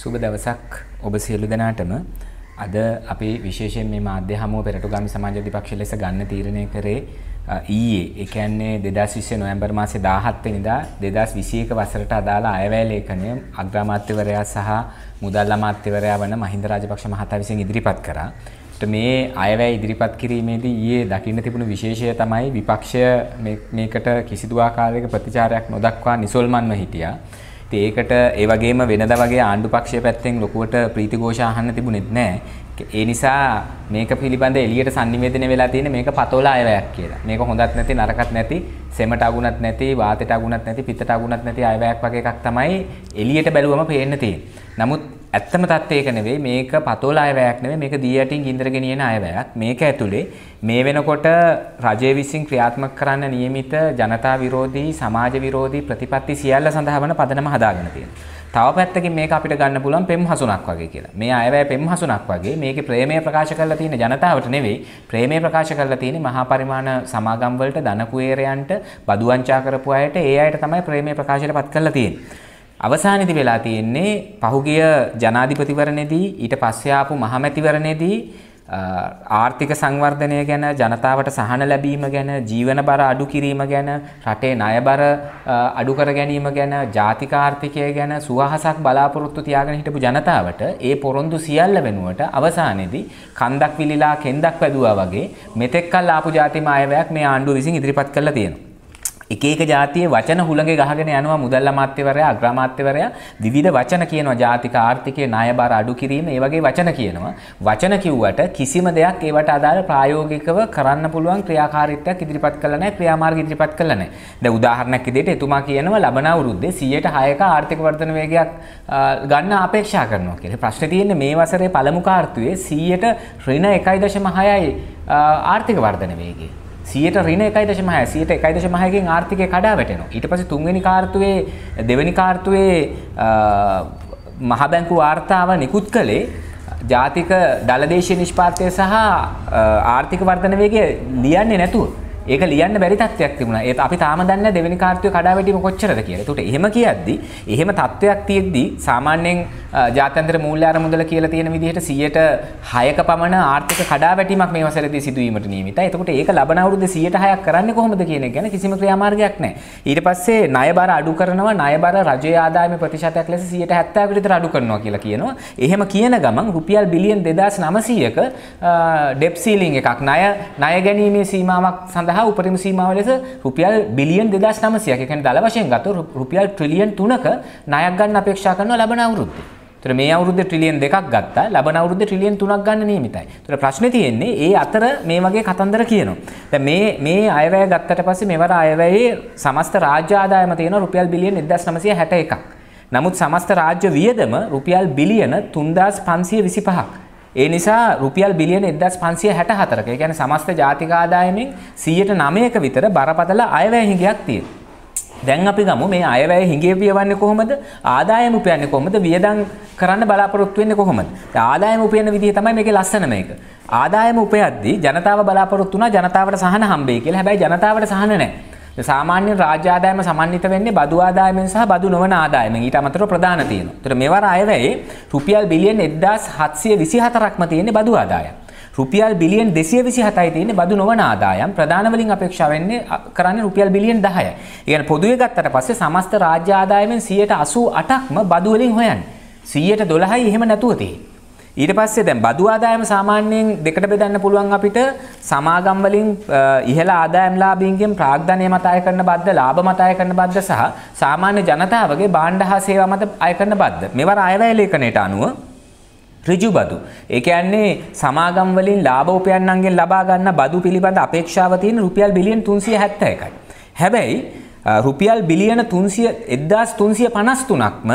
සුබ දවසක් ඔබ සියලු දෙනාටම අද අපි විශේෂයෙන් මේ මාධ්‍ය හමුව පෙරටුගාමි සමාජ අධිපක්ෂ ලෙස ගන්න තීරණය කරේ ඊයේ ඒ කියන්නේ 2020 නොවැම්බර් මාසේ 17 වෙනිදා 2021 වසරට අදාළ අයවැය ලේඛනය අග්‍රාමාත්‍යවරයා සහ මුදල් අමාත්‍යවරයා වන මහින්ද රාජපක්ෂ මහතා විසින් ඉදිරිපත් කරා. මේ අයවැය ඉදිරිපත් කිරීමේදී ඊයේ දකින්න තිබුණු විශේෂය තමයි විපක්ෂය මේකට කිසිදු ආකාරයක ප්‍රතිචාරයක් නොදක්වා නිසල්මන්ව හිටියා. ඒකට ඒ වගේම වෙනද වගේ ආණ්ඩු පක්ෂය පැත්තෙන් ලොකුවට ප්‍රීතිഘോഷ අහන්න තිබුණෙත් නෑ. ඒ නිසා මේක පිළිබඳ එළියට sannivedana වෙලා තියෙන මේක පතෝල අයවැයක් කියලා. මේක හොඳත් නැති නරකත් නැති සෙමට අගුණත් නැති වාතයට අගුණත් නැති පිටට අගුණත් නැති අයවැයක් වගේ එකක් තමයි එළියට බැලුවම පේන්න තියෙන්නේ. නමුත් ඇත්තම තත්ත්වයක නෙවෙයි මේක පතෝල අයවැයක් නෙවෙයි මේක දී යටින් ගින්දර ගෙනියන අයවැයක් මේක ඇතුලේ මේ වෙනකොට රජය විසින් ක්‍රියාත්මක කරන්න නියමිත ජනතා විරෝධී සමාජ විරෝධී ප්‍රතිපත්ති සියල්ල සඳහා වන පදනම හදාගෙන තියෙනවා. තව පැත්තකින් මේක අපිට ගන්න පුළුවන් පෙම් හසුනක් වගේ කියලා. මේ අයවැය පෙම් හසුනක් වගේ මේකේ ප්‍රේමය ප්‍රකාශ කරලා තියෙන ජනතාවට නෙවෙයි ප්‍රේමය ප්‍රකාශ කරලා තියෙන මහා පරිමාණ සමාගම් වලට ධන කුවේරයන්ට බදු වංචා කරපු අයට ඒ අයට තමයි ප්‍රේමය ප්‍රකාශයට පත් කරලා තියෙන්නේ. අවසානයේදී වෙලා තියෙන්නේ පහුගිය ජනාධිපතිවරණයේදී ඊට පස්සේ ආපු මහමැතිවරණයේදී ආර්ථික සංවර්ධනය ගැන ජනතාවට සහන ලැබීම ගැන ජීවන බර අඩු කිරීම ගැන රටේ ණය බර අඩු කර ගැනීම ගැන ජාතික ආර්ථිකය ගැන සුවහසක් බලාපොරොත්තු තියාගෙන හිටපු ජනතාවට ඒ පොරොන්දු සියල්ල වෙනුවට අවසානයේදී කන්දක් විලිලා කෙන්දක් වැදුවා වගේ මෙතෙක් කල් ආපු ජාතික ආයවැයක් මේ ආණ්ඩුව විසින් ඉදිරිපත් කරලා තියෙනවා එක එක જાතියේ වචන හුළඟේ ගහගෙන යනවා මුදල් අමාත්‍යවරයා අග්‍රාමාත්‍යවරයා විවිධ වචන කියනවා ජාතික ආර්ථිකයේ ණය බාර අඩු කිරීම ඒ වගේ වචන කියනවා වචන කිව්වට කිසිම දෙයක් ඒවට අදාළ ප්‍රායෝගිකව කරන්න පුළුවන් ක්‍රියාකාරීත්වයක් ඉදිරිපත් කළා නැහැ ක්‍රියාමාර්ග ඉදිරිපත් කළා නැහැ දැන් උදාහරණයක් විදිහට එතුමා කියනවා ලබන අවුරුද්දේ 106ක ආර්ථික වර්ධන වේගයක් ගන්න අපේක්ෂා කරනවා කියලා ප්‍රශ්නේ තියෙන්නේ මේ වසරේ පළමු කාර්තුවේ 100ට ඍණ 1.6යි ආර්ථික වර්ධන වේගය සියට රින එකයි දශමහ සියට එකයි දශමහයකින් ආර්ථිකය කඩා වැටෙනවා ඊට පස තුන්වෙනි කාර්තුවේ දෙවැනි කාර්තුවේ මහබැංකු වාර්තාව නිකුත් කළේ ජාතික දලදේශය නිෂ්පාතය සහ ආර්ථික වර්ධන වේගේ ලියන්නේ නැතුව ඒක ලියන්න බැරි තත්වයක් තිබුණා. ඒත් අපි තාම දන්නේ දෙවෙනි කාර්තුවේ කඩාවැටීම කොච්චරද කියලා. ඒකට එහෙම කියද්දි, එහෙම තත්වයක් තියෙද්දි සාමාන්‍යයෙන් ජාත්‍යන්තර මූල්‍ය අරමුදල කියලා තියෙන විදිහට 106ක පමණ ආර්ථික කඩාවැටීමක් මේ වසරේදී සිදුවීමට නියමිතයි. එතකොට ඒක ලබන අවුරුද්ද 106ක් කරන්නේ කොහොමද කියන එක ගැන කිසිම ක්‍රියාමාර්ගයක් නැහැ. ඊට පස්සේ ණය බර අඩු කරනවා, ණය බර රජයේ ආදායම ප්‍රතිශතයක් ලෙස 170කට විතර අඩු කරනවා කියලා කියනවා. එහෙම කියන ගමන් රුපියල් බිලියන් 2900ක ඩෙප් සීලින් එකක් ණය ණය ගැනීමේ සීමාවක් සඳහා සඳහා උපරිම සීමාව ලෙස රුපියල් බිලියන් 2900ක් ඒ කියන්නේ දල වශයෙන් ගත්තොත් රුපියල් ට්‍රිලියන් 3ක ණයක් ගන්න අපේක්ෂා කරනවා ලබන අවුරුද්දේ. ඒතර මේ අවුරුද්දේ ට්‍රිලියන් 2ක් ගත්තා ලබන අවුරුද්දේ ට්‍රිලියන් 3ක් ගන්න නියමිතයි. ඒතර ප්‍රශ්නේ තියෙන්නේ ඒ අතර මේ වගේ කතන්දර කියනවා. දැන් මේ මේ අයවැය ගත්තට පස්සේ මෙවර අයවැයේ සමස්ත රාජ්‍ය ආදායම තියෙනවා රුපියල් බිලියන් 1961ක්. නමුත් සමස්ත රාජ්‍ය වියදම රුපියල් බිලියන 3525ක්. ඒ නිසා රුපියල් බිලියන 1564ක ඒ කියන්නේ සමස්ත ජාතික ආදායමෙන් 109ක විතර බරපතල අයවැය හිඟයක් තියෙනවා. දැන් අපි ගමු මේ අයවැය හිඟේ පියවන්නේ කොහොමද? ආදායම උපයන්නේ කොහොමද? වියදම් කරන්න බලාපොරොත්තු වෙන්නේ කොහොමද? ආදායම උපයන විදිහ තමයි මේකේ ලස්සන මේක. ආදායම උපයද්දී ජනතාව බලාපොරොත්තු වුණා ජනතාවට සහන හම්බෙයි කියලා. හැබැයි ජනතාවට සහන නැහැ. සාමාන්‍ය රාජ්‍යාදායම සමන්විත වෙන්නේ බදු ආදායමෙන් සහ බදු නොවන ආදායමෙන්. ඊට අමතරව ප්‍රධාන තියෙනවා. ඒතර මෙවර අයවැයේ රුපියල් බිලියන් 1724ක්ම තියෙන්නේ බදු ආදායම්. රුපියල් බිලියන් 227යි තියෙන්නේ බදු නොවන ආදායම්. ප්‍රධාන වලින් අපේක්ෂා වෙන්නේ කරන්නේ රුපියල් බිලියන් 10යි. ඒ කියන්නේ පොදුවේ ගත්තට පස්සේ සමස්ත රාජ්‍ය ආදායමෙන් 188ක්ම බදු වලින් හොයන්නේ. 112යි එහෙම නැතුව තියෙන්නේ. ඊට පස්සේ දැන් බදු ආදායම සාමාන්‍යයෙන් දෙකට බෙදන්න පුළුවන් අපිට සමාගම් වලින් ඉහළ ආදායම් ලාභීන්ගෙන් ප්‍රාග්ධනය මත අය කරන බද්ද, ලාභ මත අය කරන බද්ද සහ සාමාන්‍ය ජනතාවගේ භාණ්ඩ හා සේවා මත අය කරන බද්ද. මේවා අයවැය ලේඛනයට අනුව ඍජු බදු. ඒ කියන්නේ සමාගම් වලින් ලාභ උපයන්නන්ගෙන් ලබා ගන්න බදු පිළිබඳ අපේක්ෂාව තියෙන රුපියල් බිලියන 371යි. හැබැයි රුපියල් බිලියන 300 1353ක්ම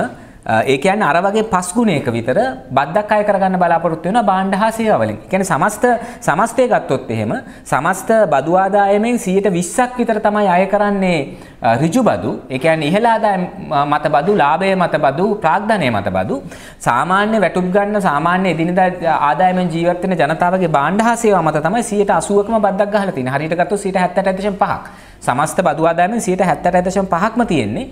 ඒකයන් අරවගේ පස්ගුණයක විතර බද්දක් අය කරගන්න බලාපොරොත්තු වෙන බාණ්ඩ හා සේවාවලින්. කියන්නේ සමස්ත සමස්තය ගත්තොත් එහෙම සමස්ත බදු ආදායමෙන් 120ක් විතර තමයි අය කරන්නේ ඍජු බදු. ඒ කියන්නේ ඉහළ ආදායම් මත බදු, ලාභය මත බදු, ප්‍රාග්ධනය මත බදු. සාමාන්‍ය වැටුප් ගන්න සාමාන්‍ය එදිනදා ආදායමෙන් ජීවත් වෙන ජනතාවගේ බාණ්ඩ හා සේවා මත තමයි 80%කම බද්දක් ගහලා තියෙන්නේ. හරියට ගත්තොත් 78.5ක්. සමස්ත බදු ආදායමෙන් 70.75%ක්ම තියෙන්නේ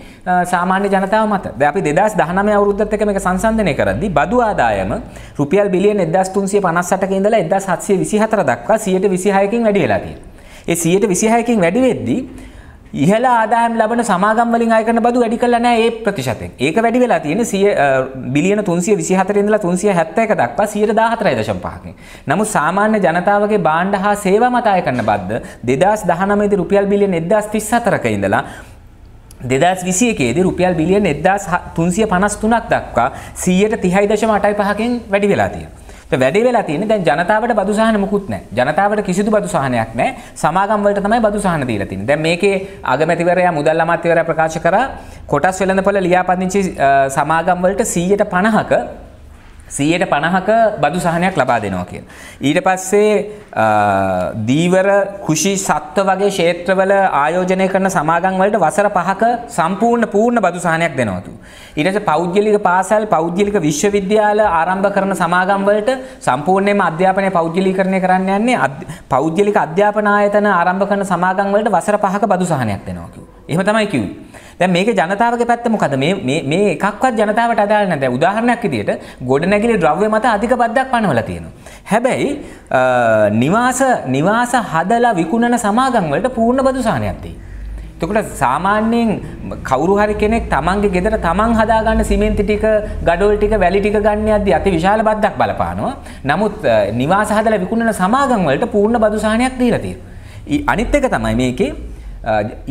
සාමාන්‍ය ජනතාව මත. දැන් අපි 2019 අවුරුද්දත් එක්ක මේක සංසන්දනය කරද්දී බදු ආදායම රුපියල් බිලියන 1358 ක ඉඳලා 1724 දක්වා 126කින් වැඩි වෙලා තියෙනවා. ඒ 126කින් වැඩි වෙද්දී ඉහළ ආදායම් ලබන සමාගම් වලින් අය කරන බදු වැඩි කළා නෑ ඒ ප්‍රතිශතයෙන්. ඒක වැඩි වෙලා තියෙන්නේ 100 බිලියන 324 ඉඳලා 371 දක්වා 114.5කින්. නමුත් සාමාන්‍ය ජනතාවගේ බාණ්ඩ හා සේවා මත අය කරන බද්ද 2019 දී රුපියල් බිලියන 1034ක ඉඳලා දෙදස් විසියකේද රුපියල් බිලියන එදදා තුන්සිය පනස් තුනක් දක්වා සීයට තිහයි දශම අටයි පහකින් වැඩි වෙලාතිය. වැඩි වෙලා තියෙන්නේ දැන් ජනතාවට බදු සහන මුකුත් නැහැ. ජනතාවට කිසිදු බදු සහනයක් නැහැ. සමාගම් වලට තමයි බදු සහන දීලා තියෙන්නේ. දැන් මේකේ අගමැතිවරයා මුදල් අමාත්‍යවරයා ප්‍රකාශ කරා කොටස් වෙළඳපොළ ලියාපදිංචි සමාගම් වලට 150ක සීයට පණහක බදු සහනයක් ලබා දෙනවා කියන. ඊට පස්සේ දීවර කුෂි සත්ව වගේ ශේත්‍රවල ආයෝජනය කරන සමාගම් වලට වසර පහක සම්පූර්ණ පූර්ණ බදු සහනයක් දෙනවතු. ඊට පස්සේ පෞද්ගලික පාසල් පෞද්ගලික විශ්වවිද්‍යාල ආරම්භ කරන සමාගම් වලට සම්පූර්ණයෙන්ම අධ්‍යාපනය පෞද්ගලීකරණය කරන්න යන්නේ පෞද්ගලික අධ්‍යාපන ආයතන ආරම්භ කරන සමාගම් වලට වසර පහක බදු සහනයක් දෙනවා කිව්වා. එහෙම තමයි කිව්වේ. දැන් මේක ජනතාවගේ පැත්ත මොකද? මේ මේ මේ එකක්වත් ජනතාවට අදාළ නැහැ. දැන් උදාහරණයක් විදිහට ගොඩනැගිලි ද්‍රව්‍ය මත අධික බද්දක් පනවලා තියෙනවා. හැබැයි නිවාස නිවාස හදලා විකුණන සමාගම් වලට පූර්ණ බදු සහනයක් තියෙනවා. එතකොට සාමාන්‍යයෙන් කවුරු හරි කෙනෙක් තමන්ගේ ගෙදර තමන් හදාගන්න සිමෙන්ති ටික, ගඩොල් ටික, වැලි ටික ගන්න යද්දී අති විශාල බද්දක් බලපානවා. නමුත් නිවාස හදලා විකුණන සමාගම් වලට පූර්ණ බදු සහනයක් දීලා තියෙනවා. අනිත් එක තමයි මේකේ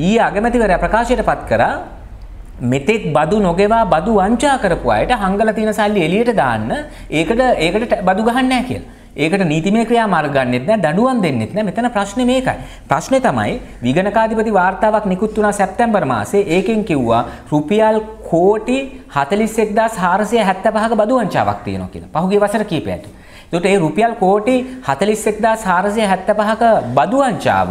ඊ අගමැතිවරය ප්‍රකාශයට පත් කරා මෙතෙක් බදු නොගෙවා බදු වංචා කරපු අයට හංගල තියෙන සල්ලි එලියට දාන්න ඒකට ඒකට බදු ගහන්නේ නැහැ කියලා. ඒකට නීතිමය ක්‍රියාමාර්ග ගන්නෙත් නැහැ දඬුවම් දෙන්නෙත් නැහැ. මෙතන ප්‍රශ්නේ මේකයි. ප්‍රශ්නේ තමයි විගණකාධිපති වාර්තාවක් නිකුත් වුණා සැප්තැම්බර් මාසේ. ඒකෙන් කිව්වා රුපියල් කෝටි 41475ක බදු වංචාවක් තියෙනවා කියලා. පහුගිය වසර කීපයට. ඒකට ඒ රුපියල් කෝටි 41475ක බදු වංචාව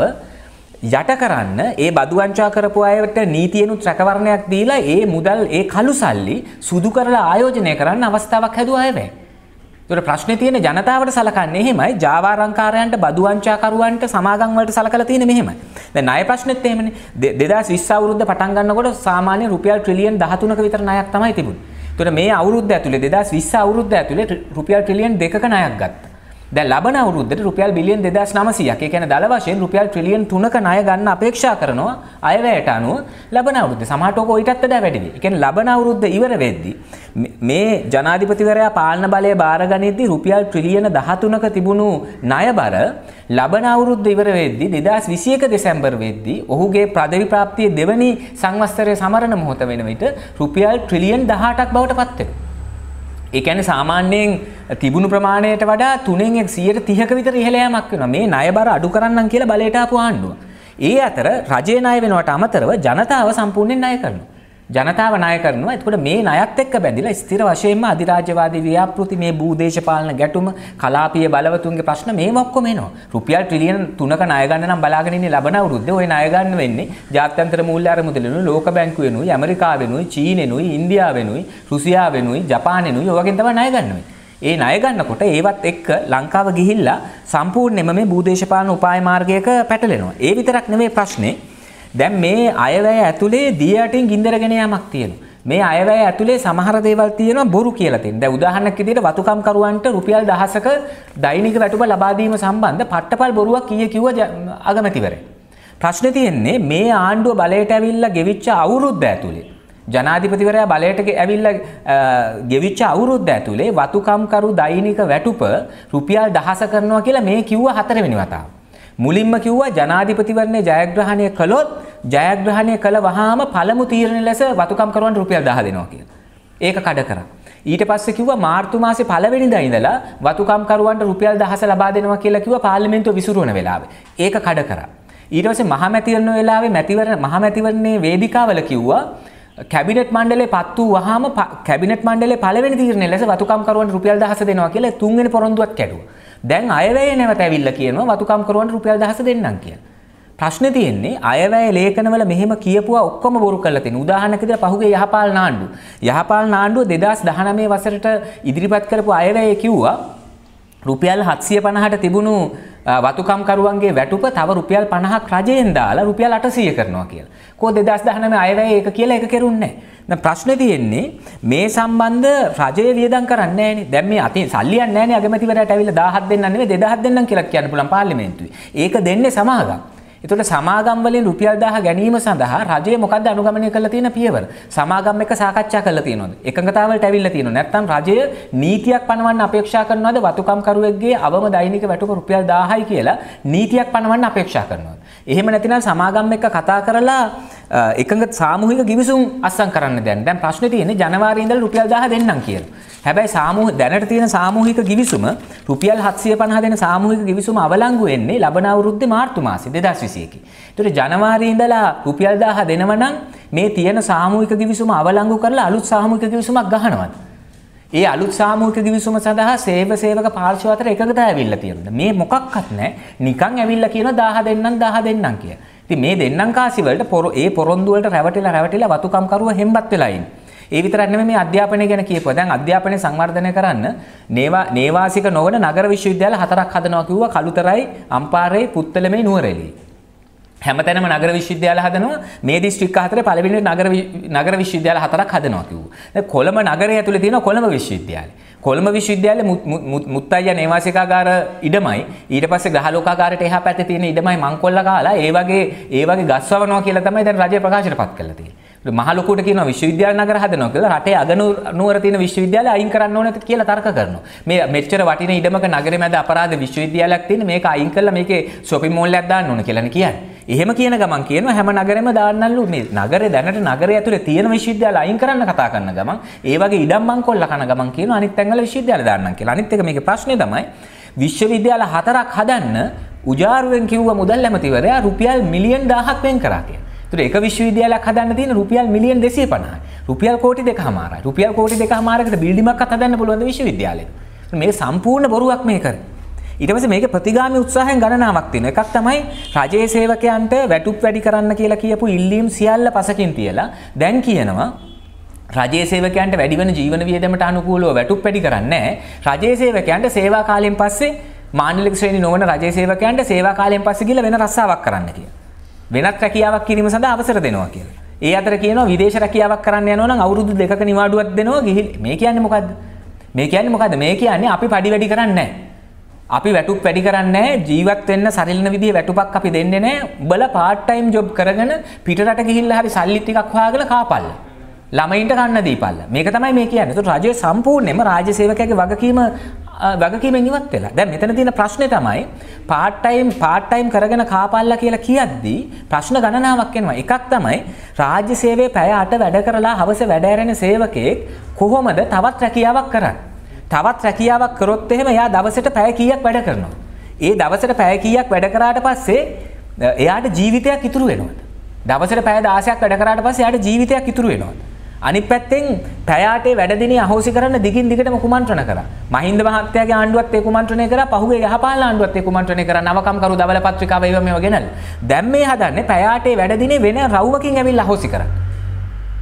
යට කරන්න ඒ බදුවංචා කරපු අයට නීතියනුත් රැකවරණයක් දීලා ඒ මුදල් ඒ කළු සල්ලි සුදු කරලා ආයෝජනය කරන්න අවස්ථාවක් හැදුව අයවැ. තුර ප්‍රශ්න තියෙන ජනතාවට සලකන්නේ එහෙමයි ජාවාරංකාරයන්ට බදුවංචාකරුවන්ට සමාගම්වලට සලකලා තියෙන මෙහෙමයි. දැන් ණය ප්‍රශ්නෙත් එහෙමනේ 2020 අවුරුද්ද පටන් ගන්නකොට සාමාන්‍ය රුපියල් ට්‍රිලියන් 13ක විතර ණයක් තමයි තිබුණේ. එතකොට මේ අවුරුද්ද ඇතුලේ 2020 අවුරුද්ද ඇතුලේ රුපියල් ට්‍රිලියන් 2ක ණයක් ගත්තා. දැ ලබන අවුරුද්දට රුපියල් බිලියන් දෙදස් නමසියක් කැන දල වශයෙන් රුපියල් ට්‍රිලියන් තුනක ණය ගන්න අපේක්ෂා කරනවා අයවැයට අනුව ලබන අවුරුද්ද සමහටෝක ඔයිටත් වඩා වැඩිද. ඒ කියන්නේ ලබන අවුරුද්ද ඉවර වෙද්දී මේ ජනාධිපතිවරයා පාලන බලය බාරගනිද්දී රුපියල් ට්‍රිලියන 13ක තිබුණු ණය බර ලබන අවුරුද්ද ඉවර වෙද්දී 2021 දෙසැම්බර් වෙද්දී ඔහුගේ පදවි ප්‍රාප්තියේ දෙවැනි සංවත්සරයේ සමරන මොහොත වෙන විට රුපියල් ට්‍රිලියන් 18ක් බවට පත් වෙනවා. ඒඇන සාමාන්‍යයෙන් තිබුණු ප්‍රමාණයට වඩා තුනෙන් සියට තිහක විතර ඉහලෑමක් වෙන මේ නය බර අඩු කරන්න කියලා බලටාපු ආණ්ඩුව. ඒ අතර රජය නය වෙනවට අමතරව ජනතාව සම්පූර්ණයෙන් අය කරනු. ජනතාව ණය කරනවා. එතකොට මේ ණයත් එක්ක බැඳිලා ස්ථිර වශයෙන්ම අධිරාජ්‍යවාදී ව්‍යාපෘති මේ භූදේශපාලන ගැටුම, කලාපීය බලවතුන්ගේ ප්‍රශ්න මේව ඔක්කොම එනවා. රුපියල් ට්‍රිලියන් 3ක ණය ගන්න නම් බලාගෙන ඉන්නේ ලබන අවුරුද්දේ ওই ණය ගන්න වෙන්නේ ජාත්‍යන්තර මූල්‍ය අරමුදලෙනුයි, ලෝක බැංකුව වෙනුයි, ඇමරිකාව වෙනුයි, චීන වෙනුයි, ඉන්දියාව වෙනුයි, රුසියාව වෙනුයි, ජපාන වෙනුයි, ඔය වගේ තමයි ණය ගන්නවෙන්නේ. ඒ ණය ගන්නකොට ඒවත් එක්ක ලංකාව ගිහිල්ලා සම්පූර්ණයෙන්ම මේ භූදේශපාලන උපාය මාර්ගයක පැටලෙනවා. ඒ විතරක් නෙමෙයි ප්‍රශ්නේ දැන් මේ අයවැය ඇතුලේ දිය යටින් ගින්දරගෙන යamak තියෙනවා. මේ අයවැය ඇතුලේ සමහර දේවල් තියෙනවා බොරු කියලා තියෙනවා. දැන් උදාහරණයක් විදිහට වතුකම්කරුවන්ට රුපියල් දහසක දෛනික වැටුප ලබා දීම සම්බන්ධ පට්ටපල් බොරුවක් කීය කිව්ව අගමැතිවරයා. ප්‍රශ්නේ තියෙන්නේ මේ ආණ්ඩුව බලයට ඇවිල්ලා ගෙවිච්ච අවුරුද්ද ඇතුලේ ජනාධිපතිවරයා බලයට ඇවිල්ලා ගෙවිච්ච අවුරුද්ද ඇතුලේ වතුකම්කරු දෛනික වැටුප රුපියල් දහස කරනවා කියලා මේ කිව්ව හතරවෙනි වතාව. මුලින්ම කිව්වා ජනාධිපතිවරණය ජයග්‍රහණය කළොත් ජයග්‍රහණය කළ වහාම පළමු තීරණ ලෙස වතුකම්කරුවන්ට රුපියල් 10 දෙනවා කියලා. ඒක කඩ කරා. ඊට පස්සේ කිව්වා මාර්තු මාසේ පළවෙනිදා ඉඳලා වතුකම්කරුවන්ට රුපියල් 10 ලබා දෙනවා කියලා කිව්වා පාර්ලිමේන්තුව විසිරුවන වෙලාවේ. ඒක කඩ කරා. ඊට පස්සේ මහමැතිවරණ වෙලාවේ මැතිවරණ මහමැතිවරණයේ වේදිකාවල කිව්වා කැබිනට් මණ්ඩලේ පත් වූ වහාම කැබිනට් මණ්ඩලේ පළවෙනි තීරණය ලෙස වතුකම්කරුවන්ට රුපියල් 10 දෙනවා කියලා තුන්වෙනි පොරොන්දුවත් කැඩුවා. දැන් අයවැය නැවත ඇවිල්ලා කියනවා වතුකම්කරුවන්ට රුපියල් දහස දෙන්නම් කියලා. ප්‍රශ්නේ තියෙන්නේ අයවැය ලේඛනවල මෙහෙම කියපුවා ඔක්කොම බොරු කරලා තියෙන. උදාහරණයක් විදිහට පහුගිය යහපාල නාණ්ඩුව. යහපාල නාණ්ඩුව 2019 වසරට ඉදිරිපත් කරපු අයවැය කිව්වා රුපියල් හත්සිය පණහට තිබුණු වතුකම්කරුවන්ගේ වැටුප තව රුපියල් පණහක් රජයෙන් දාලා රුපියල් අටසිය කරනවා කියලා. කෝ දෙදස් දහනම අයවැය එක කියලා එක කෙරුන්නේ. ප්‍රශ්න තියෙන්නේ මේ සම්බන්ධ රජය වියදම් කරන්නේ නැහනේ. දැන් මේ අතින් සල්ලියක් නැහනේ අගමැතිවරයාට ඇවිල්ලා 1000ක් දෙන්නන්නේ 2000ක් දෙන්නම් කියලා කියන්න පුළුවන් පාර්ලිමේන්තුවේ. ඒක දෙන්නේ සමාගම්. එතකොට සමාගම් වලින් රුපියල් 1000 ගැනීම සඳහා රජය මොකද්ද අනුගමනය කරලා තියෙන පියවර? සමාගම් එක්ක සාකච්ඡා කරලා තියෙනවද? එකඟතාවලට ඇවිල්ලා තියෙනවද? නැත්නම් රජය නීතියක් පනවන්න අපේක්ෂා කරනවද? වතුකම්කරුවෙක්ගේ අවම දෛනික වැටුප රුපියල් 1000යි කියලා නීතියක් පනවන්න අපේක්ෂා කරනවද? එහෙම නැතිනම් සමාගම් එක්ක කතා කරලා එකඟ සාමූහික ගිවිසුම් අස්සම් කරන්න දැන්. දැන් ප්‍රශ්නේ තියෙන්නේ ජනවාරි ඉඳලා රුපියල් 1000 දෙන්නම් කියලා. හැබැයි සාමූහ දැනට තියෙන සාමූහික ගිවිසුම රුපියල් 750 දෙන සාමූහික ගිවිසුම අවලංගු වෙන්නේ ලබන අවුරුද්දේ මාර්තු මාසේ 2021. ඒතර ජනවාරි ඉඳලා රුපියල් 1000 දෙනව නම් මේ තියෙන සාමූහික ගිවිසුම අවලංගු කරලා අලුත් සාමූහික ගිවිසුමක් ගහනවා. ඒ අලුත් සාමූහික ගිවිසුම සඳහා සේව සේවක පාර්ශ්ව අතර එකකට ඇවිල්ලා තියෙනවා. මේ මොකක්වත් නැහැ. නිකන් ඇවිල්ලා කියන 1000 දෙන්නම් 1000 දෙන්නම් කියලා. ඉතින් මේ දෙන්නම් කාසි වලට පොර ඒ පොරොන්දු වලට රැවටිලා රැවටිලා වතුකම්කරුව හෙම්බත් වෙලා ඉන්නේ. ඒ විතරක් නෙමෙයි මේ අධ්‍යාපනය ගැන කියපුවා. දැන් අධ්‍යාපනය සංවර්ධනය කරන්න නේවා නේවාසික නොවන නගර විශ්වවිද්‍යාල හතරක් හදනවා කිව්වා කළුතරයි, අම්පාරේ, පුත්තලමේ, නුවරඑළියේ. හැමතැනම නගර විශ්වවිද්‍යාල හදනවා මේ දිස්ත්‍රික්ක හතරේ පළවෙනි නගර නගර විශ්වවිද්‍යාල හතරක් හදනවා කිව්වා. දැන් කොළඹ නගරය ඇතුලේ තියෙන කොළඹ විශ්වවිද්‍යාලය. කොළඹ විශ්වවිද්‍යාලයේ මුත්තයියා නේවාසිකාගාර ඉඩමයි ඊට පස්සේ ග්‍රහලෝකාගාරයට එහා පැත්තේ තියෙන ඉඩමයි මංකොල්ල කාලා ඒ වගේ ඒ වගේ ගස්වනවා කියලා තමයි දැන් රජය ප්‍රකාශයට පත් කරලා තියෙන්නේ. මහ ලොකුට කියනවා විශ්වවිද්‍යාල නගර හදනවා කියලා රටේ අගනුවර තියෙන විශ්වවිද්‍යාල අයින් කරන්න ඕනේ කියලා තර්ක කරනවා. මේ මෙච්චර වටින ඉඩමක නගරේ මැද අපරාධ විශ්වවිද්‍යාලයක් තියෙන මේක අයින් කළා මේකේ ෂොපින් මෝල් එකක් දාන්න ඕන කියලානේ කියන්නේ. එහෙම කියන ගමන් කියන හැම නගරෙම දාන්නල්ලු මේ නගරේ දැනට නගරය ඇතුලේ තියෙන විශ්වවිද්‍යාල අයින් කරන්න කතා කරන ගමන් ඒ වගේ ඉඩම් මං කොල්ල කන ගමන් කියන අනිත් තැන්වල විශ්වවිද්‍යාල දාන්නම් කියලා. අනිත් එක මේකේ ප්‍රශ්නේ තමයි විශ්වවිද්‍යාල හතරක් හදන්න උජාරුවෙන් කිව්ව මුදල් ඇමතිවරයා රුපියල් මිලියන් 1000ක් වෙන් කරා කියලා. ඒතර එක විශ්වවිද්‍යාලයක් හදන්න තියෙන රුපියල් මිලියන් 250යි. රුපියල් කෝටි 2කමාරයි. රුපියල් කෝටි 2කමාරකට බිල්ඩින්ග්ක් හදන්න පුළුවන් ද විශ්වවිද්‍යාලෙට. මේ සම්පූර්ණ බොරුවක් මේ කරන්නේ. ඉටවස මේක ප්‍රතිගාමි උත්සාහන් ගණනාවක් තින එකක් තමයි රජයේ සේවකයන්ට වැටුප් වැඩි කරන්න කියලා කියපු ඉල්ලීම් සියල්ල පසකින් තියලා දැන් කියනවා රජයේ සේවකයන්ට වැඩිවන ජීවන වියදමට අනුකූලව වැටුප් වැඩි කරන්නේ රජයේ සේවකයන්ට සේවා කාලයෙන් පස්සේ මානලික ශ්‍රේණි නොවන රජයේ සේවකයන්ට සේවා කාලයෙන් පස්සේ ගිහලා වෙන රස්සාවක් කරන්න කියලා. වෙනත් රැකියාවක් කිරීම සඳහා අවසර දෙනවා කියලා. ඒ අතර කියනවා විදේශ රැකියාවක් කරන්න යනවා නම් අවුරුදු දෙකක නිවාඩුවක් දෙනවා ගිහින්. මේ කියන්නේ මොකද්ද? මේ කියන්නේ මොකද්ද? මේ කියන්නේ අපි පඩි වැඩි කරන්නේ නැහැ. අපි වැටුප් වැඩි කරන්නේ ජීවත් වෙන්න සරිලන විදිහේ වැටුපක් අපි දෙන්නේ නැහැ. උඹලා part time job කරගෙන පිටරට ගිහිල්ලා හරි සල්ලි ටිකක් හොයාගෙන කාපල්ල. ළමයින්ට කන්න දීපල්ල. මේක තමයි මේ කියන්නේ. ඒතකොට රජය සම්පූර්ණයෙන්ම රාජ්‍ය සේවකයාගේ වගකීම වගකීමෙන් ඉවත් වෙලා. දැන් මෙතන තියෙන ප්‍රශ්නේ තමයි part time part time කරගෙන කාපල්ලා කියලා කියද්දී ප්‍රශ්න ගණනාවක් එනවා. එකක් තමයි රාජ්‍ය සේවයේ පැය 8 වැඩ කරලා හවස වැඩ ඇරෙන සේවකෙක් කොහොමද තවත් රැකියාවක් කරන්නේ? තවත් රැකියාවක් කරොත් එහෙම එයා දවසට පැය කීයක් වැඩ කරනවා. ඒ දවසට පැය කීයක් වැඩ කරාට පස්සේ එයාට ජීවිතයක් ඉතුරු වෙනවද? දවසට පැය 16ක් වැඩ කරාට පස්සේ එයාට ජීවිතයක් ඉතුරු වෙනවද? අනිත් පැත්තෙන් පැයාටේ වැඩදිනේ අහෝසි කරන්න දිගින් දිගටම කුමන්ත්‍රණ කරා. මහින්ද මහත්තයාගේ ආණ්ඩුවත් ඒ කුමන්ත්‍රණය කරා. පහුගිය යහපාලන ආණ්ඩුවත් ඒ කුමන්ත්‍රණය කරා. නවකම්කරු දවල පත්‍රිකාව ඒව මේව ගෙනල්ලා. දැන් මේ හදන්නේ පැයාටේ වැඩදිනේ වෙන රවුමකින් ඇවිල්ලා අහෝසි කරන්නේ.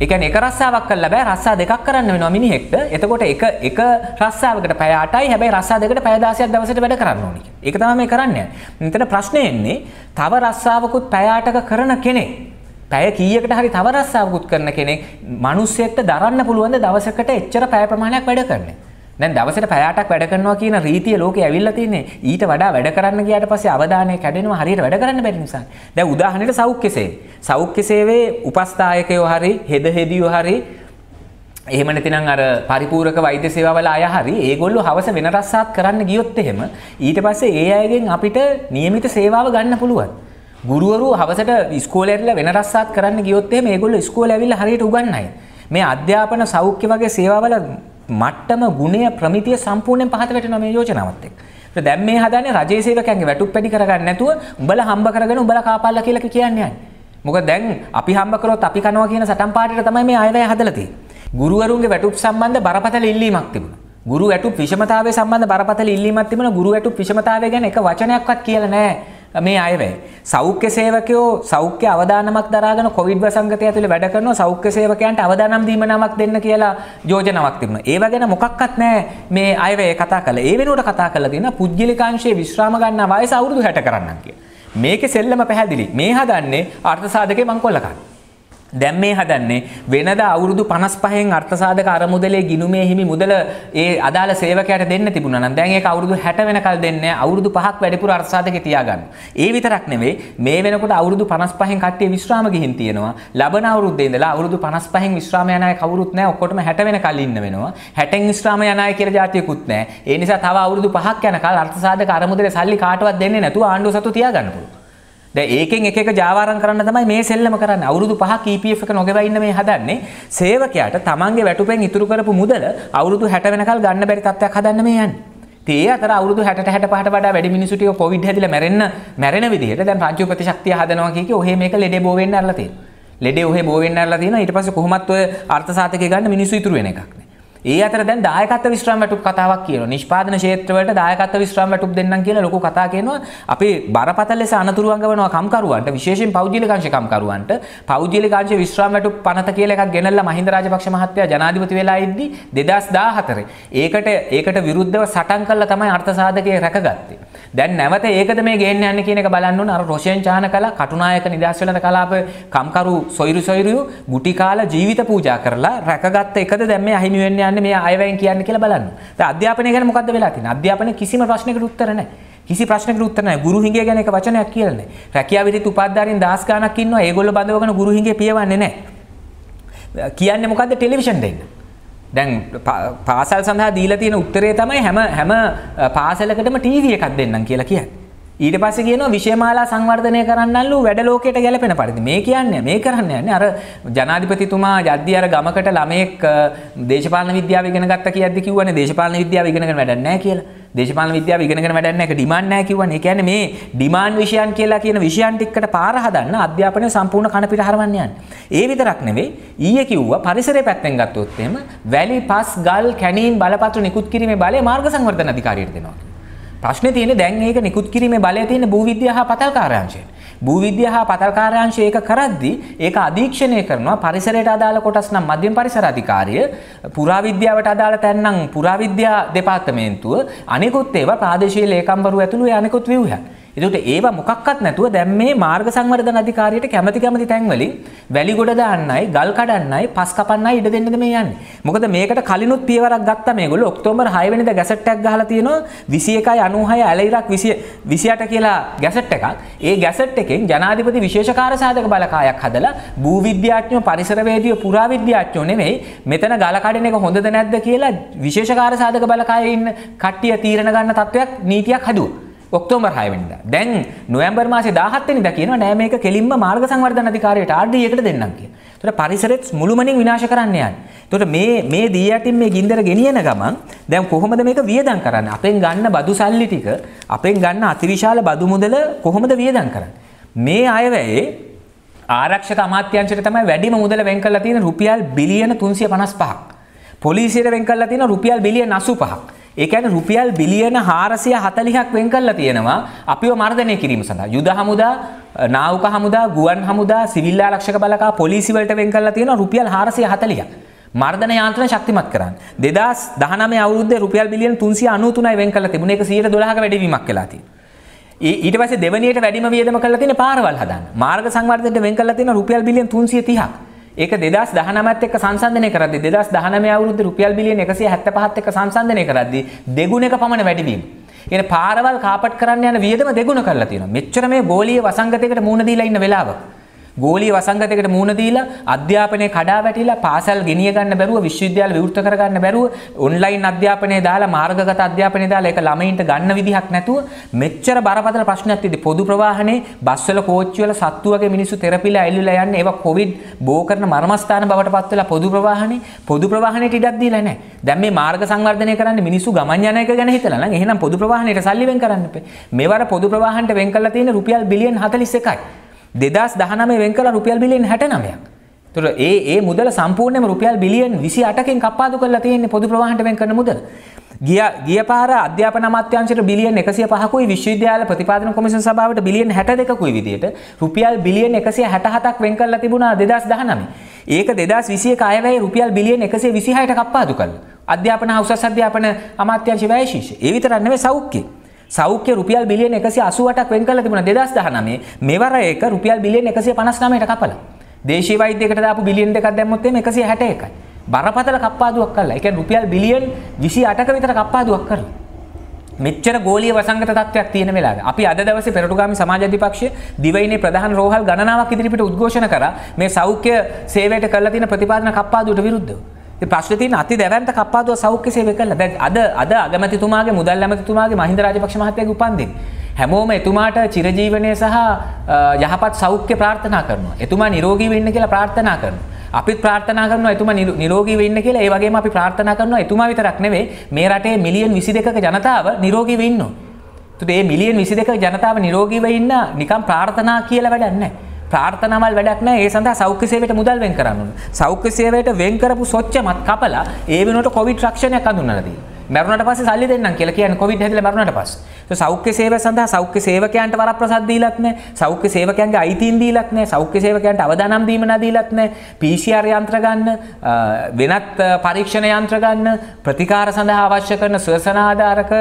එකන එක රස්සාාවක් කල බෑ රස්සා දෙකක් කරන්න වෙන මිනිහෙක්ට එතකොට එක එක රස්සාාවකට පෑටයි හැබයි රස්සා දෙකට පෑදාසියක් දවසට වැඩ කරන්න ඕනි එක තම මේ කරන්න මෙතන ප්‍රශ්නයෙන්නේ තව රස්සාාවකුත් පෑටක කරන කෙනෙ පැය කීයකට හරි තව රස්සාාවකුත් කරන කෙනෙ මනුස්සෙක්ට දරන්න පුළුවන්ද දවසකට එච්චර පෑ ප්‍රමාණයක් වැඩ කරන්නේ දැන් දවසට පැය 8ක් වැඩ කරනවා කියන රීතිය ලෝකේ ඇවිල්ලා තින්නේ. ඊට වඩා වැඩ කරන්න ගියාට පස්සේ අවධානය කැඩෙනවා හරියට වැඩ කරන්න බැරි නිසා. දැන් උදාහරණයට සෞඛ්‍ය සේවය. සෞඛ්‍ය සේවයේ උපස්ථායකයෝ හරි හෙද හෙදියෝ හරි එහෙම නැතිනම් අර පරිපූරක වෛද්‍ය සේවාවල අය හරි ඒගොල්ලෝ හවස වෙන රස්සාත් කරන්න ගියොත් එහෙම ඊට පස්සේ ඒ අයගෙන් අපිට નિયમિત සේවාව ගන්න පුළුවන්. ගුරුවරු හවසට ඉස්කෝලේ ඇවිල්ලා වෙන රස්සාත් කරන්න ගියොත් එහෙම ඒගොල්ලෝ ඉස්කෝලේ ඇවිල්ලා හරියට උගන්වයි. මේ අධ්‍යාපන සෞඛ්‍ය වගේ සේවාවල මට්ටම ගුණය ප්‍රමිතිය සම්පූර්ණයෙන් පහත වැටෙනවා මේ යෝජනාවත් එක්ක. ඒක දැන් මේ හදන්නේ රජයේ සේවකයන්ගේ වැටුප් පැටි කරගන්න නැතුව උඹලා හම්බ කරගෙන උඹලා කාපාලා කියලා කියන්නේ. මොකද දැන් අපි හම්බ කරොත් අපි කනවා කියන සටන් පාටිට තමයි මේ ආයතනය හදලා තියෙන්නේ. ගුරුවරුන්ගේ වැටුප් සම්බන්ධ බරපතල ඉල්ලීමක් තිබුණා. ගුරු වැටුප් විෂමතාවය සම්බන්ධ බරපතල ඉල්ලීමක් තිබුණා. ගුරු වැටුප් විෂමතාවය ගැන එක වචනයක්වත් කියලා නැහැ. මේ අයවැය. සෞඛ්‍ය සේවකයෝ සෞඛ්‍ය අවධානමක් දරාගෙන කොවිඩ් වසංගතය ඇතුළේ වැඩ කරන සෞඛ්‍ය සේවකයන්ට අවදානම් දීම නමක් දෙන්න කියලා යෝජනාවක් තිබුණා. ඒව ගැන මොකක්වත් නැහැ මේ අයවැය කතා කළා. ඒ වෙනුවට කතා කළා දෙන පුජ්‍යලිකාංශයේ විශ්‍රාම ගන්න වයස අවුරුදු 60 කරන්නම් කියලා. මේකේ සෙල්ලම පැහැදිලි. මේ හදන්නේ අර්ථසාධකේ මංකොල්ලකන්නේ. දැම් මේ හදන්නේ වෙනද අවුරුදු පනස් පහෙන් අර්ථසාධක අරමුදලේ ගිනුමේ හිමි මුදල ඒ අදාළ සේවකයට දෙන්න තිබුණා නම් දැන් ඒක අවුරුදු 60 වෙනකල් දෙන්නේ අවුරුදු 5ක් වැඩිපුර අර්ථසාධකේ තියාගන්න. ඒ විතරක් නෙවෙයි මේ වෙනකොට අවුරුදු 55න් කට්ටිය විශ්‍රාම ගිහින් තියෙනවා. ලබන අවුරුද්දේ ඉඳලා අවුරුදු 55න් විශ්‍රාම යන අය කවුරුත් නැහැ. ඔක්කොටම 60 වෙනකල් ඉන්න වෙනවා. 60න් විශ්‍රාම යන අය කියලා જાතියකුත් නැහැ. ඒ නිසා තව අවුරුදු 5ක් යනකල් අර්ථසාධක අරමුදලේ සල්ලි කාටවත් දෙන්නේ නැතුව ආණ්ඩුව සතු තියාගන්න පුළුවන්. දැන් ඒකෙන් එක එක ජාවාරම් කරන්න තමයි මේ සෙල්ලම කරන්නේ. අවුරුදු 5ක් EPF එක නොගෙවා ඉන්න මේ හදන්නේ. සේවකයාට තමන්ගේ වැටුපෙන් ඉතුරු කරපු මුදල අවුරුදු 60 වෙනකල් ගන්න බැරි තත්ත්වයක් හදන්න මේ යන්නේ. ඒ අතර අවුරුදු 60 65ට වඩා වැඩි මිනිස්සු ටික කොවිඩ් හැදිලා මැරෙන්න මැරෙන විදිහට දැන් රාජ්‍ය ප්‍රතිශක්තිය හදනවා කිය කිය ඔහේ මේක ලෙඩේ බෝ වෙන්න අරලා තියෙනවා. ලෙඩේ ඔහේ බෝ වෙන්න අරලා තියෙනවා. ඊට පස්සේ කොහොමත් ඔය අර්ථසාධකේ ගන්න මිනිස්සු ඉතුරු වෙන එකක් නේ. ඒ අතර දැන් දායකත්ව විශ්‍රාම වැටුප් කතාවක් කියනවා. නිෂ්පාදන ක්ෂේත්‍රවලට දායකත්ව විශ්‍රාම වැටුප් දෙන්නම් කියලා ලොකු කතා කියනවා. අපේ බරපතල ලෙස අනතුරු අඟවනවා කම්කරුවන්ට විශේෂයෙන් පෞද්ගලික අංශ කම්කරුවන්ට පෞද්ගලික අංශ විශ්‍රාම වැටුප් පනත කියලා එකක් ගෙනල්ලා මහින්ද රාජපක්ෂ මහත්තයා ජනාධිපති වෙලා ඉද්දී 2014. ඒකට ඒකට විරුද්ධව සටන් කළා තමයි අර්ථසාධකය රැකගත්තේ. දැන් නැවත ඒකද මේ ගේන්න යන්නේ කියන එක බලන්න ඕන අර රොෂෙන් චාන කලා කටුනායක නිදහස් වෙළඳ කලාප කම්කරු සොයිරු සොයිරු ගුටි කාලා ජීවිත පූජා කරලා රැකගත්ත එකද දැන් මේ අහිමි වෙන්නේ යන්නේ මේ අයවැයෙන් කියන්නේ කියලා බලන්න. දැන් අධ්‍යාපනය ගැන මොකද්ද වෙලා තියෙන්නේ? අධ්‍යාපනයේ කිසිම ප්‍රශ්නයකට උත්තර නැහැ. කිසි ප්‍රශ්නකට උත්තර නැහැ. ගුරු හිඟය ගැන එක වචනයක් කියලා නැහැ. රැකියාව විදිහට උපාධ්‍යාරින් දහස් ගණක් ඉන්නවා. ඒගොල්ලෝ බඳවගෙන ගුරු හිඟය පියවන්නේ නැහැ. කියන්නේ මොකද්ද ටෙලිවිෂන් දෙන්න. දැන් පාසල් සඳහා දීලා තියෙන උත්තරේ තමයි හැම හැම පාසලකටම ටීවී එකක් දෙන්නම් කියලා කියන්නේ. ඊට පස්සේ කියනවා විෂයමාලා සංවර්ධනය කරන්නලු වැඩ ලෝකයට ගැලපෙන පරිදි. මේ කියන්නේ මේ කරන්න යන්නේ අර ජනාධිපතිතුමා යද්දී අර ගමකට ළමයෙක් දේශපාලන විද්‍යාව ඉගෙන ගත්තා කියද්දි කිව්වනේ දේශපාලන විද්‍යාව ඉගෙනගෙන වැඩක් නැහැ කියලා. දේශපාලන විද්‍යාව ඉගෙනගෙන වැඩක් නැහැ. ඒක ඩිමාන්ඩ් නැහැ කිව්වනේ. ඒ කියන්නේ මේ ඩිමාන්ඩ් විෂයන් කියලා කියන විෂයන් ටිකකට පාර හදන්න අධ්‍යාපනය සම්පූර්ණ කන පිට හරවන්න යන්නේ. ඒ විතරක් නෙවෙයි ඊයේ කිව්වා පරිසරය පැත්තෙන් ගත්තොත් එහෙම වැලි පස් ගල් කැණීම් බලපත්‍ර නිකුත් කිරීමේ බලය මාර්ග සංවර්ධන අධිකාරියට දෙනවා. ප්‍රශ්න තියෙන දැන් ඒක නිකුත් කිරීමේ බලය තියෙන භූවිද්‍යා හා පතල්කාරාංශයෙන්. භූවිද්‍යා හා පතල්කාරාංශය ඒක කරද්දී ඒක අධීක්ෂණය කරනවා පරිසරයට අදාළ කොටස් නම් මධ්‍යම පරිසර අධිකාරිය, පුරාවිද්‍යාවට අදාළ තැන් නම් පුරාවිද්‍යා දෙපාර්තමේන්තුව, අනිකුත් ඒවා ප්‍රාදේශීය ලේකම්වරු ඇතුළු ඒ අනිකුත් ව්‍යුහයන්. එතකොට ඒවා මොකක්වත් නැතුව දැන් මේ මාර්ග සංවර්ධන අධිකාරියට කැමැති කැමැති තැන්වලින් වැලි ගොඩ දාන්නයි, ගල් කඩන්නයි, පස් කපන්නයි ඉඩ දෙන්නද මේ යන්නේ. මොකද මේකට කලිනුත් පියවරක් ගත්තා මේගොල්ලෝ ඔක්තෝබර් 6 වෙනිදා ගැසට් එකක් ගහලා තියෙනවා 21යි 96 ඇල ඉරක් 28 කියලා ගැසට් එකක්. ඒ ගැසට් එකෙන් ජනාධිපති විශේෂ කාර්යසාධක බලකායක් හදලා භූ විද්‍යාඥයෝ, පරිසරවේදියෝ, පුරාවිද්‍යාඥයෝ නෙමෙයි මෙතන ගල කඩන එක හොඳද නැද්ද කියලා විශේෂ කාර්යසාධක බලකායේ ඉන්න කට්ටිය තීරණ ගන්න තත්වයක් නීතියක් හදුවා. ඔක්තෝබර් 6 වෙනිදා. දැන් නොවැම්බර් මාසේ 17 වෙනිදා කියනවා නෑ මේක කෙලින්ම මාර්ග සංවර්ධන අධිකාරියට RDA එකට දෙන්නම් කියලා. ඒතකොට පරිසරෙත් මුළුමනින් විනාශ කරන්න යන්නේ. ඒතකොට මේ මේ දී යටින් මේ ගින්දර ගෙනියන ගමන් දැන් කොහොමද මේක වියදම් කරන්නේ? අපෙන් ගන්න බදු සල්ලි ටික අපෙන් ගන්න අතිවිශාල බදු මුදල කොහොමද වියදම් කරන්නේ? මේ අයවැයේ ආරක්ෂක අමාත්‍යංශයට තමයි වැඩිම මුදල වෙන් කරලා තියෙන රුපියල් බිලියන 355ක්. පොලිසියට වෙන් කරලා තියෙන රුපියල් බිලියන 85ක්. ඒකන රුපියල් බිලියන හාරසිය හතලිහක් වෙන් කල්ලා තියෙනවා අපිව මර්ධනය කිරීම සඳහා යුද හමුදා නාවක හමුදා ගුවන් හමුදා සිවිල්ලා ලක්ෂක බලකා පොලිසිවලට වෙන් කල්ලා තියෙන රුපියල් හාරසිය හතලිය මර්ධන යාන්ත්‍රණ ශක්තිමත් කරන්න දෙදස් දහනම අවුද්ධ රුපියල් බිලියන් තුන්සිය අනුතුනයි වෙන් කළ තිබුණ එක සියට දොළහක වැඩවීමක් කලා තියෙන ඊට පස්සේ දෙවනියට වැඩිම වියදම කළා තියෙන පාරවල් හදන්න මාර්ග සංවර්ධනයට වෙන් කළා තියෙන රුපියල් බිලියන් 330ක් ඒක දෙදස් දහනමත් එක් සංසන්ධනය කරදදි දෙදස් දහනම අවුරුදු රුපියල් බිලියන එකසි හැත්ත පහත් එක සංසන්ධනය කරද්දි දෙගුණ එක පමණ වැඩිවීම. එන පාරවල් කාපට් කරන්න යන වියදම දෙගුණ කරලා තියෙනවා. මෙච්චර මේ ගෝලීය වසංගතයකට මුහුණ දීලා ඉන්න වෙලාවක ගෝලී වසංගතයකට මුහුණ දීලා අධ්‍යාපනය කඩා වැටිලා පාසල් ගෙනිය ගන්න බැරුව විශ්වවිද්‍යාල විවෘත කර ගන්න බැරුව ඔන්ලයින් අධ්‍යාපනය දාලා මාර්ගගත අධ්‍යාපනය දාලා ඒක ළමයින්ට ගන්න විදිහක් නැතුව මෙච්චර බරපතල ප්‍රශ්නයක් තියදී පොදු ප්‍රවාහනේ බස් වල කෝච්චි වල සත්තු වගේ මිනිස්සු තෙරපිලා ඇලිලා යන්නේ ඒවා කොවිඩ් බෝ කරන මර්මස්ථාන බවට පත් වෙලා පොදු ප්‍රවාහනේ පොදු ප්‍රවාහනේට ඉඩක් දීලා නැහැ දැන් මේ මාර්ග සංවර්ධනය කරන්නේ මිනිස්සු ගමන් යන එක ගැන හිතලා නම් එහෙනම් පොදු ප්‍රවාහනේට සල්ලි වෙන් කරන්න එපා මේවර පොදු ප්‍රවාහනට වෙන් කරලා තියෙන රුපියල් බිලියන් 41යි දෙදස් දහනමේ වෙන් කළ රුපියල් බිලියන් හැට නමයක් තුර ඒ ඒ මුදල සම්පූර්ණයම රුපියල් බිලියන් විසි අටකින් කපාදු කරලා තියෙන්නේ පොදු ප්‍රවාහන්ට වෙන් කරන මුදල ගිය ගිය පාර අධ්‍යාපන අමාත්‍යාංශයට බිලියන් 105කුයි විශ්වවිද්‍යාල ප්‍රතිපාදන කොමිෂන් සභාවට බිලියන් 62කුයි විදියට රුපියල් බිලියන් 167ක් වෙන් කරලා තිබුණා 2019. ඒක 2021 අයවැය රුපියල් බිලියන් 126ට කප්පාදු කළා. අධ්‍යාපන හා උසස් අධ්‍යාපන අමාත්‍යාංශ වැය ශීර්ෂය. ඒ විතරක් නෙවෙයි සෞඛ්‍ය සෞඛ්‍ය රුපියල් බිලියන 180ක් වෙන් කරලා තිබුණා 2019 මෙවර එක රුපියල් බිලියන 159ට කපලා. දේශීය වෛද්‍යයකට දාපු බිලියන් දෙකක් දැම්මොත් එimhe 161යි. බරපතල කප්පාදුවක් කරලා. ඒ කියන්නේ රුපියල් බිලියන් 28ක විතර කප්පාදුවක් කරලා. මෙච්චර ගෝලීය වසංගත තත්ත්වයක් තියෙන වෙලාවේ අපි අද දවසේ පෙරටුගාමි සමාජ අධිපක්ෂය දිවයිනේ ප්‍රධාන රෝහල් ගණනාවක් ඉදිරිපිට උද්ඝෝෂණ කරා මේ සෞඛ්‍ය සේවයට කරලා තියෙන ප්‍රතිපාදන කප්පාදුවට විරුද්ධව. ප්‍රශ්න තියෙන අති දැවැන්ත කප්පාදුව සෞඛ්‍ය සේවය කළා. දැන් අද අද අගමැතිතුමාගේ මුදල් ඇමතිතුමාගේ මහින්ද රාජපක්ෂ මහත්තයාගේ උපන්දින. හැමෝම එතුමාට චිරජීවනය සහ යහපත් සෞඛ්‍ය ප්‍රාර්ථනා කරනවා. එතුමා නිරෝගී වෙන්න කියලා ප්‍රාර්ථනා කරනවා. අපිත් ප්‍රාර්ථනා කරනවා එතුමා නිරෝගී වෙන්න කියලා. ඒ වගේම අපි ප්‍රාර්ථනා කරනවා එතුමා විතරක් නෙවෙයි මේ රටේ මිලියන් 22ක ජනතාව නිරෝගීව ඉන්නවා. ඒත් මේ මිලියන් 22ක ජනතාව නිරෝගීව ඉන්න නිකම් ප්‍රාර්ථනා කියලා වැඩක් නැහැ. ප්‍රාර්ථනවල් වැඩක් නෑ ඒ සඳහා සෞඛ්‍ය සේවයට මුදල් වෙන් කරන්න ඕනේ. සෞඛ්‍ය සේවයට වෙන් කරපු සොච්චමත් කපලා ඒ වෙනුවට කොවිඩ් රක්ෂණයක් අඳුනලා දෙනවා. මැරුණට පස්සේ සල්ලි දෙන්නම් කියලා කියන්නේ කොවිඩ් හැදිලා මැරුණට පස්සේ. සෞඛ්‍ය සේව සඳහා සෞඛ්‍ය සේවකයන්ට වර ප්‍රසද්දීලත් නෑ සෞඛ්‍ය සේවකයන්ගේ අයිතින් දීලත් නෑ සෞඛ්‍ය සේවකයන්ට අවදානම් දීම නදීලත් නෑ PCR යන්ත්‍ර ගන්න වෙනත් පරීක්ෂණ යන්ත්‍ර ගන්න ප්‍රතිකාර සඳහා අවශ්‍ය කරන ශ්වසන ආධාරක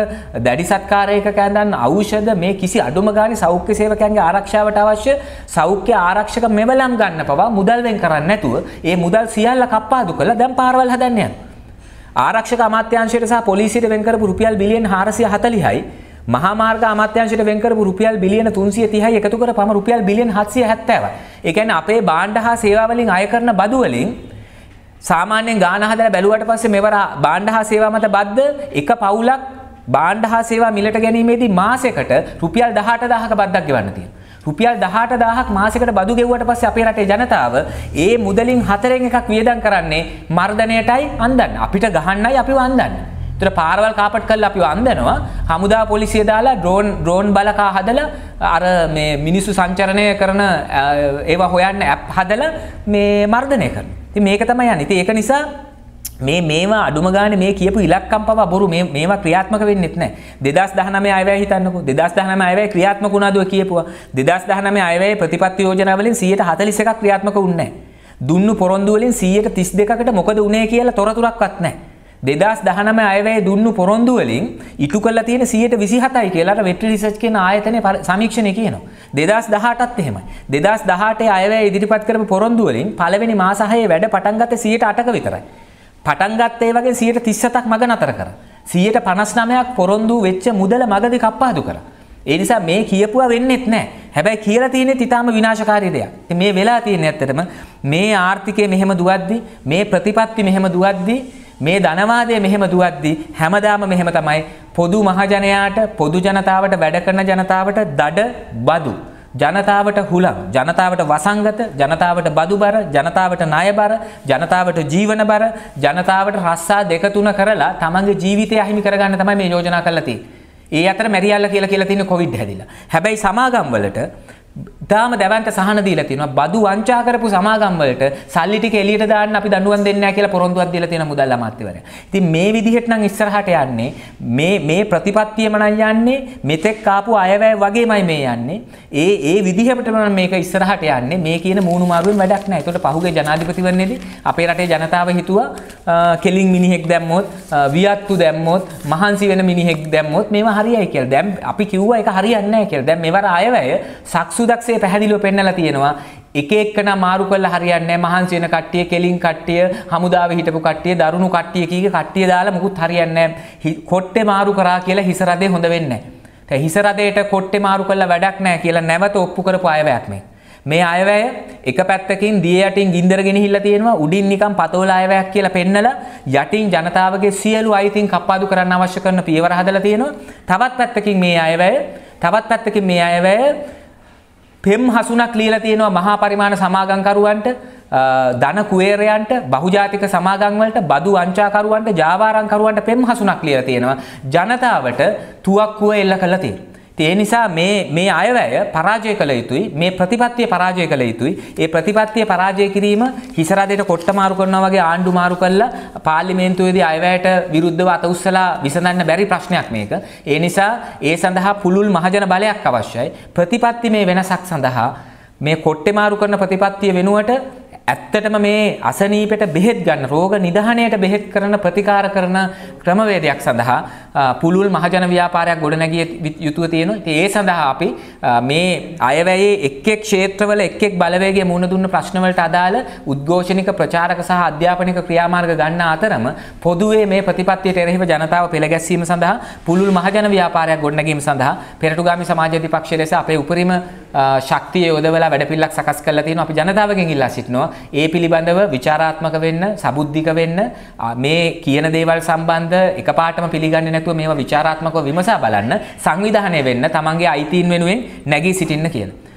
දැඩි සත්කාරයක කැඳන් ඖෂධ මේ කිසි අඩුම ගානේ සෞඛ්‍ය සේවකයන්ගේ ආරක්ෂාවට අවශ්‍ය සෞඛ්‍ය ආරක්ෂක මෙවලම් ගන්න පවා මුදල් වෙන් කරන්නේ නැතුව ඒ මුදල් සියල්ල කප්පාදු කළා දැන් පාරවල් හදන්න යනවා ආරක්ෂක අමාත්‍යංශයට සහ පොලිසියට වෙන් කරපු රුපියල් බිලියන් 440යි මහාමාර්ග අමාත්‍යංශයට වෙන් කරපු රුපියල් බිලියන 330යි එකතු කරපම රුපියල් බිලියන 770යි. ඒ කියන්නේ අපේ බාණ්ඩ හා සේවා වලින් අය කරන බදු වලින් සාමාන්‍යයෙන් ගාන හදලා බැලුවට පස්සේ මෙවර බාණ්ඩ හා සේවා මත බද්ද එක පවුලක් බාණ්ඩ හා සේවා මිලට ගැනීමේදී මාසයකට රුපියල් 18000ක බද්දක් ගෙවන්න තියෙනවා. රුපියල් 18000ක් මාසයකට බදු ගෙවුවට පස්සේ අපේ රටේ ජනතාව ඒ මුදලින් හතරෙන් එකක් වියදම් කරන්නේ මර්ධණයටයි අන්දන්න. අපිට ගහන්නයි අපිව අන්දන්නේ. තර පාරවල් කාපට් කල් අපි අන්දනවා හමුදා පොලිසිය දාලා ඩ්‍රෝන් ඩ්‍රෝන් බලකා හදල අර මේ මිනිස්සු සංචරණය කරන ඒවා හොයන්න ඇප් හදල මේ මර්ධනය කරන ති මේක තමයි යන්න ඉති ඒක නිසා මේ මේවා අඩුමගාන මේ කියපු ඉලක්කම් පවා බොරු මේවා ක්‍රියාත්මක වෙන්නෙත් නෑ දෙදස් දහනම අයවැ හිතන්නකු දෙදස් දහනම අයවැ ක්‍රියාත්මක වුණාදුව කියපුවා දෙදස් දහනම අයවැ ප්‍රතිපත්ති යෝජනාවලින් සියයට හතලිස එකක් ක්‍රියාත්මක උන්න දුන්නු පොරොන්දුවලින් සියයට තිස් දෙකට මොකද උනේ කියලා තොරතුරක්වත් නෑ දෙදස් දහනම අයවැය දුන්නු පොරොන්දුවලින් ඉටු කල තියෙන සියයට විසිහතයි කියලාට වෙට රිසච් කියන ආයතන සමීක්ෂණය කියනවා. දෙදස් දහටත් එහෙමයි. දෙදස් දහට අයවැය ඉදිරිපත් කරම පොරොන්දුවලින් පළවෙනි මාසහයේ වැඩ පටන්ගත සියයට අටක විතරයි. පටන්ගත්තේ වගේ සියයට තිස්සතක් මග නතර කර. සියයට පනස්නමයක් පොරොන්දු වෙච්ච මුදල මගදි කප්පාදු කර. එනිසා මේ කියපුවා වෙන්නෙත් නෑ හැබැයි කියලා තියෙන ඉතාම විනාශකාරී දෙයක්. මේ වෙලා තියෙන ඇත්තටම මේ ආර්ථිකය මෙහෙම දුවද්දි මේ ප්‍රතිපත්ති මෙහෙම දුවද්දි මේ ධනවාදය මෙහෙම දුවද්දි හැමදාම මෙහෙම තමයි පොදු මහජනයාට පොදු ජනතාවට වැඩ කරන ජනතාවට දඩ බදු ජනතාවට හුලම් ජනතාවට වසංගත ජනතාවට බදු බර ජනතාවට ණය බර ජනතාවට ජීවන බර ජනතාවට රස්සා දෙක තුන කරලා තමන්ගේ ජීවිතය අහිමි කරගන්න තමයි මේ යෝජනා කරලා තියෙන්නේ. ඒ අතර මැරියල්ලා කියලා කියලා තියෙන කොවිඩ් හැදිලා. හැබැයි සමාගම් වලට තාම දැවන්ට සහන දීලා තියෙනවා බදු වංචා කරපු සමාගම් වලට සල්ලි ටික එළියට දාන්න අපි දඬුවම් දෙන්නේ නැහැ කියලා පොරොන්දුවක් දීලා තියෙන මුදල් අමාත්‍යවරයා. ඉතින් මේ විදිහට නම් ඉස්සරහට යන්නේ මේ මේ ප්‍රතිපත්තියම නම් යන්නේ මෙතෙක් ආපු අයවැය වගේමයි මේ යන්නේ. ඒ ඒ විදිහටම නම් මේක ඉස්සරහට යන්නේ. මේ කියන මූණු මාරුවෙන් වැඩක් නැහැ. ඒතකොට පහුගිය ජනාධිපතිවරණයේදී අපේ රටේ ජනතාව හිතුවා කෙලින් මිනිහෙක් දැම්මොත් වියත්තු දැම්මොත් මහන්සි වෙන මිනිහෙක් දැම්මොත් මේවා හරියයි කියලා. දැන් අපි කිව්වා ඒක හරියන්නේ නැහැ කියලා. දැන් මෙවර අයවැය සක්ස අක්ෂුදක්ෂේ පැහැදිලිව පෙන්නලා තියෙනවා එක එක්කන මාරු කරලා හරියන්නේ නැහැ මහන්සි වෙන කට්ටිය කෙලින් කට්ටිය හමුදාවේ හිටපු කට්ටිය දරුණු කට්ටිය කීක කට්ටිය දාලා මොකුත් හරියන්නේ නැහැ කොට්ටේ මාරු කරා කියලා හිස රදේ හොඳ වෙන්නේ නැහැ හිස රදේට කොට්ටේ මාරු කරලා වැඩක් නැහැ කියලා නැවත ඔප්පු කරපු අයවැයක් මේ මේ අයවැය එක පැත්තකින් දිය යටින් ගින්දර ගෙනහිල්ලා තියෙනවා උඩින් නිකන් පතෝල අයවැයක් කියලා පෙන්නලා යටින් ජනතාවගේ සියලු අයිතීන් කප්පාදු කරන්න අවශ්‍ය කරන පියවර හදලා තියෙනවා තවත් පැත්තකින් මේ අයවැය තවත් පැත්තකින් මේ අයවැය පෙම් හසුනක් ලියලා තියෙනවා මහා පරිමාණ සමාගම්කරුවන්ට ධන කුවේරයන්ට බහුජාතික සමාගම් වලට බදු වංචාකරුවන්ට ජාවාරම්කරුවන්ට පෙම් හසුනක් ලියලා තියෙනවා ජනතාවට තුවක්කුව එල්ල කරලා තියෙනවා ඒ නිසා මේ මේ අයවැය පරාජය කළ යුතුයි මේ ප්‍රතිපත්තිය පරාජය කළ යුතුයි ඒ ප්‍රතිපත්තිය පරාජය කිරීම හිසරදයට කොට්ට මාරු කරනවා වගේ ආණ්ඩු මාරු කරලා පාර්ලිමේන්තුවේදී අයවැයට විරුද්ධව අත උස්සලා විසඳන්න බැරි ප්‍රශ්නයක් මේක ඒ නිසා ඒ සඳහා පුළුල් මහජන බලයක් අවශ්‍යයි ප්‍රතිපත්ති මේ වෙනසක් සඳහා මේ කොට්ටේ මාරු කරන ප්‍රතිපත්තිය වෙනුවට ඇත්තටම මේ අසනීපට බෙහෙත් ගන්න රෝග නිධානයට බෙහෙත් කරන ප්‍රතිකාර කරන ක්‍රමවේදයක් සඳහා පුළුල් මහජන ව්‍යාපාරයක් ගොඩනැගිය යුතුව තියෙන ඒ සඳහා අපි මේ අයවැයේ එක්ෙක් ක්ෂේත්‍රවල එක්ෙක් බලවේගේ මුණ දුන්න ප්‍රශ්නවලට අදාළ උද්ඝෝෂණික ප්‍රචාරක සහ අධ්‍යාපනික ක්‍රියාමාර්ග ගන්න අතරම පොදුවේ මේ ප්‍රතිපත්තියට එරෙහිව ජනතාව පෙළගැස්වීම සඳහා පුළුල් මහජන ව්‍යාපාරයක් ගොඩනැගීම සඳහා පෙරටුගාමි සමාජවාදී පක්ෂය ලෙස අපේ උපරිම ශක්තිය යොදවලා වැඩපිළිවෙලක් සකස් කරලා තියෙනවා අපි ජනතාවගෙන් ඉල්ලා සිටිනවා ඒ පිළිබඳව විචාරාත්මක වෙන්න සබුද්ධික වෙන්න මේ කියන දේවල් සම්බන්ධ එකපාරටම පිළිගන්නේ නැතුව නැතුව මේවා ਵਿਚਾਰාත්මකව විමසා බලන්න සංවිධානය වෙන්න තමන්ගේ අයිතීන් වෙනුවෙන් නැගී සිටින්න කියලා.